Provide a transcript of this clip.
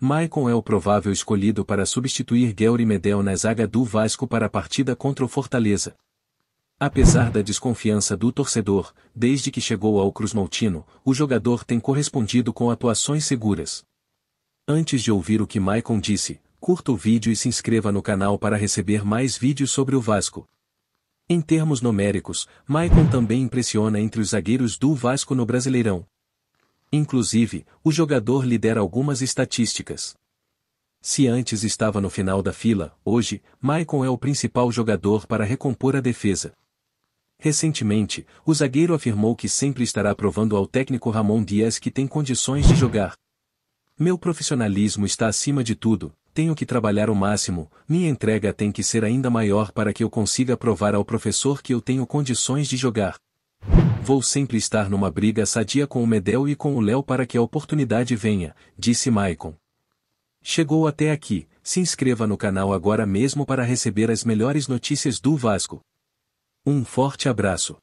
Maicon é o provável escolhido para substituir Guilherme Medel na zaga do Vasco para a partida contra o Fortaleza. Apesar da desconfiança do torcedor, desde que chegou ao Cruzmaltino, o jogador tem correspondido com atuações seguras. Antes de ouvir o que Maicon disse, curta o vídeo e se inscreva no canal para receber mais vídeos sobre o Vasco. Em termos numéricos, Maicon também impressiona entre os zagueiros do Vasco no Brasileirão. Inclusive, o jogador lidera algumas estatísticas. Se antes estava no final da fila, hoje, Maicon é o principal jogador para recompor a defesa. Recentemente, o zagueiro afirmou que sempre estará provando ao técnico Ramon Dias que tem condições de jogar. Meu profissionalismo está acima de tudo, tenho que trabalhar o máximo, minha entrega tem que ser ainda maior para que eu consiga provar ao professor que eu tenho condições de jogar. Vou sempre estar numa briga sadia com o Medel e com o Léo para que a oportunidade venha, disse Maicon. Chegou até aqui, se inscreva no canal agora mesmo para receber as melhores notícias do Vasco. Um forte abraço.